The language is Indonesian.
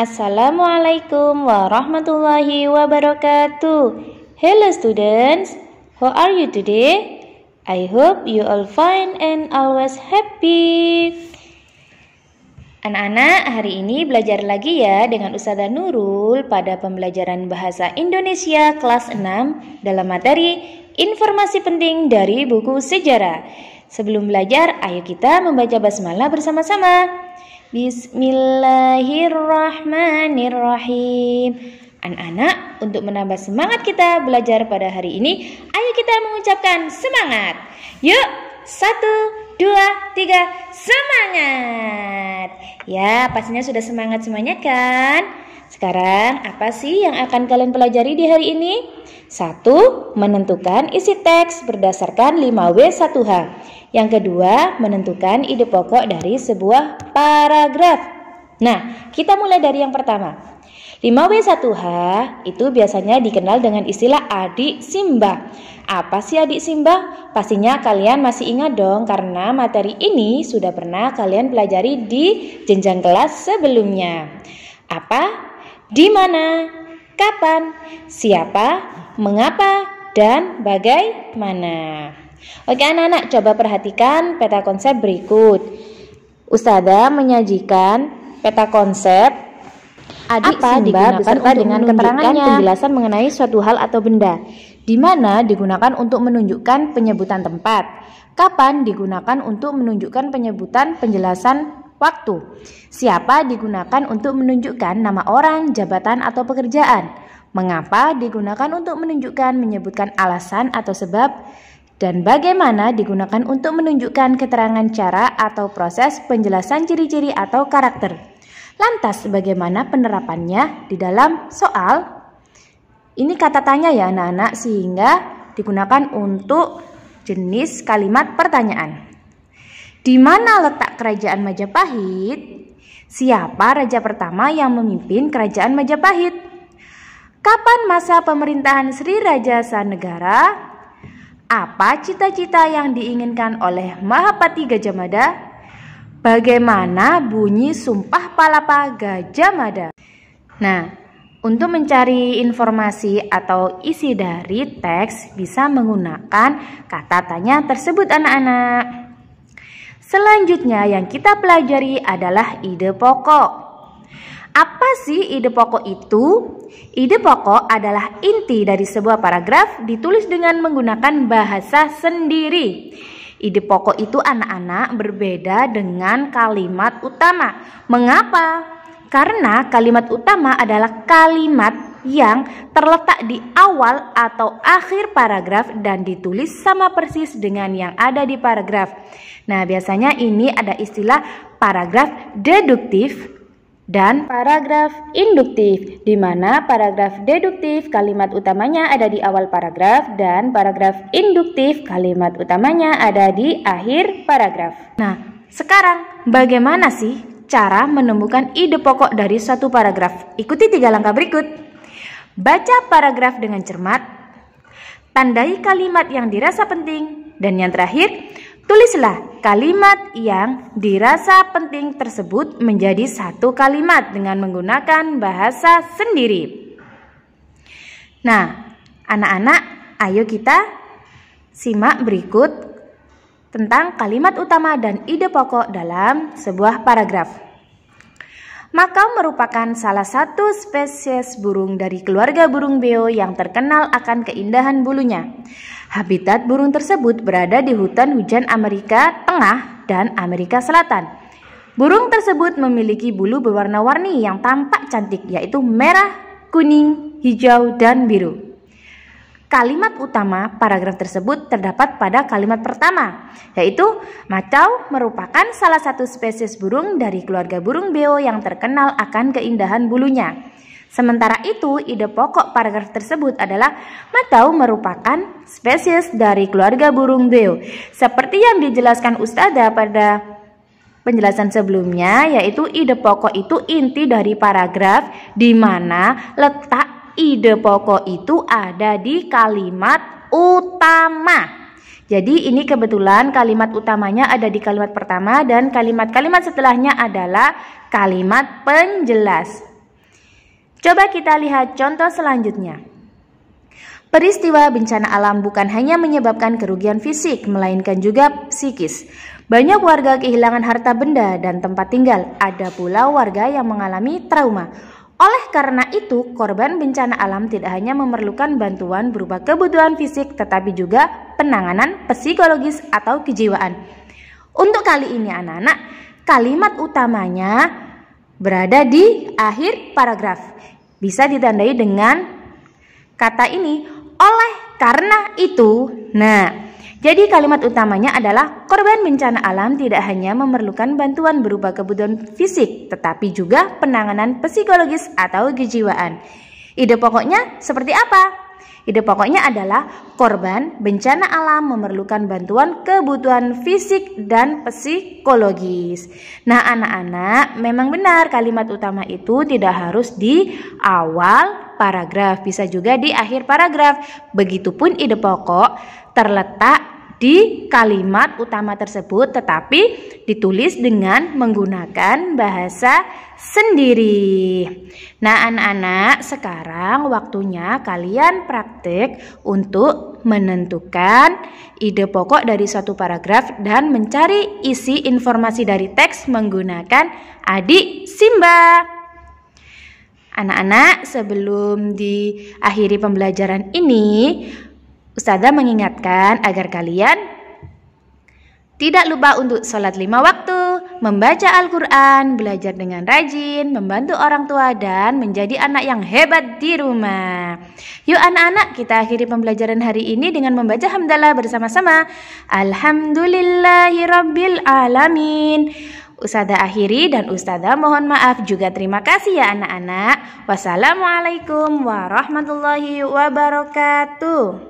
Assalamualaikum warahmatullahi wabarakatuh. Hello students, how are you today? I hope you all fine and always happy. Anak-anak, hari ini belajar lagi ya dengan Ustazah Nurul pada pembelajaran Bahasa Indonesia kelas 6 dalam materi Informasi Penting dari Buku Sejarah. Sebelum belajar, ayo kita membaca basmalah bersama-sama. Bismillahirrahmanirrahim. Anak-anak, untuk menambah semangat kita belajar pada hari ini, ayo kita mengucapkan semangat. Yuk, satu, dua, tiga, semangat. Ya, pastinya sudah semangat semuanya kan? Sekarang, apa sih yang akan kalian pelajari di hari ini? Satu, Menentukan isi teks berdasarkan 5W1H. Yang kedua, menentukan ide pokok dari sebuah paragraf. Nah, kita mulai dari yang pertama. 5W1H itu biasanya dikenal dengan istilah adik Simba. Apa sih adik Simba? Pastinya kalian masih ingat dong karena materi ini sudah pernah kalian pelajari di jenjang kelas sebelumnya. Apa? di mana, kapan, siapa, mengapa, dan bagaimana. Oke anak-anak, coba perhatikan peta konsep berikut. Ustada menyajikan peta konsep Adik apa Simba untuk dengan keterangannya penjelasan mengenai suatu hal atau benda di mana digunakan untuk menunjukkan penyebutan tempat kapan digunakan untuk menunjukkan penyebutan penjelasan Waktu. Siapa digunakan untuk menunjukkan nama orang, jabatan, atau pekerjaan. Mengapa digunakan untuk menunjukkan menyebutkan alasan atau sebab dan bagaimana digunakan untuk menunjukkan keterangan cara atau proses penjelasan ciri-ciri atau karakter. Lantas bagaimana penerapannya di dalam soal? Ini kata tanya ya anak-anak sehingga digunakan untuk jenis kalimat pertanyaan. Di mana letak kerajaan Majapahit? Siapa raja pertama yang memimpin kerajaan Majapahit? Kapan masa pemerintahan Sri Raja Sanegara? Apa cita-cita yang diinginkan oleh Mahapati Gajah Mada? Bagaimana bunyi sumpah palapa Gajah Mada? Nah, untuk mencari informasi atau isi dari teks bisa menggunakan kata tanya tersebut anak-anak. Selanjutnya yang kita pelajari adalah ide pokok. Apa sih ide pokok itu? Ide pokok adalah inti dari sebuah paragraf ditulis dengan menggunakan bahasa sendiri. Ide pokok itu anak-anak berbeda dengan kalimat utama. Mengapa? Karena kalimat utama adalah kalimat yang terletak di awal atau akhir paragraf dan ditulis sama persis dengan yang ada di paragraf. Nah, biasanya ini ada istilah paragraf deduktif dan paragraf induktif, di mana paragraf deduktif kalimat utamanya ada di awal paragraf dan paragraf induktif kalimat utamanya ada di akhir paragraf. Nah, sekarang bagaimana sih cara menemukan ide pokok dari satu paragraf? Ikuti tiga langkah berikut. Baca paragraf dengan cermat, tandai kalimat yang dirasa penting, dan yang terakhir, tulislah kalimat yang dirasa penting tersebut menjadi satu kalimat dengan menggunakan bahasa sendiri. Nah, anak-anak, ayo kita simak berikut tentang kalimat utama dan ide pokok dalam sebuah paragraf. Makau merupakan salah satu spesies burung dari keluarga burung beo yang terkenal akan keindahan bulunya. Habitat burung tersebut berada di hutan hujan Amerika Tengah dan Amerika Selatan. Burung tersebut memiliki bulu berwarna-warni yang tampak cantik yaitu merah, kuning, hijau, dan biru. Kalimat utama paragraf tersebut terdapat pada kalimat pertama, yaitu macau merupakan salah satu spesies burung dari keluarga burung beo yang terkenal akan keindahan bulunya. Sementara itu, ide pokok paragraf tersebut adalah matau merupakan spesies dari keluarga burung beo. Seperti yang dijelaskan Ustada pada penjelasan sebelumnya yaitu ide pokok itu inti dari paragraf di mana letak ide pokok itu ada di kalimat utama. Jadi ini kebetulan kalimat utamanya ada di kalimat pertama dan kalimat-kalimat setelahnya adalah kalimat penjelas. Coba kita lihat contoh selanjutnya. Peristiwa bencana alam bukan hanya menyebabkan kerugian fisik, melainkan juga psikis. Banyak warga kehilangan harta benda dan tempat tinggal, ada pula warga yang mengalami trauma. Oleh karena itu, korban bencana alam tidak hanya memerlukan bantuan berupa kebutuhan fisik, tetapi juga penanganan psikologis atau kejiwaan. Untuk kali ini, anak-anak, kalimat utamanya berada di akhir paragraf. Bisa ditandai dengan kata ini, oleh karena itu. Nah, jadi kalimat utamanya adalah korban bencana alam tidak hanya memerlukan bantuan berupa kebutuhan fisik, tetapi juga penanganan psikologis atau kejiwaan. Ide pokoknya seperti apa? Ide pokoknya adalah korban bencana alam memerlukan bantuan kebutuhan fisik dan psikologis. Nah, anak-anak, memang benar kalimat utama itu tidak harus di awal paragraf, bisa juga di akhir paragraf. Begitupun ide pokok terletak di kalimat utama tersebut tetapi ditulis dengan menggunakan bahasa sendiri. Nah, anak-anak, sekarang waktunya kalian praktik untuk menentukan ide pokok dari suatu paragraf dan mencari isi informasi dari teks menggunakan adik Simba. Anak-anak, sebelum diakhiri pembelajaran ini, Ustazah mengingatkan agar kalian tidak lupa untuk sholat lima waktu, membaca Al-Quran, belajar dengan rajin, membantu orang tua, dan menjadi anak yang hebat di rumah. Yuk anak-anak, kita akhiri pembelajaran hari ini dengan membaca hamdalah bersama-sama. Alhamdulillahirrabbilalamin. Ustazah akhiri dan Ustazah mohon maaf juga terima kasih ya anak-anak. Wassalamualaikum warahmatullahi wabarakatuh.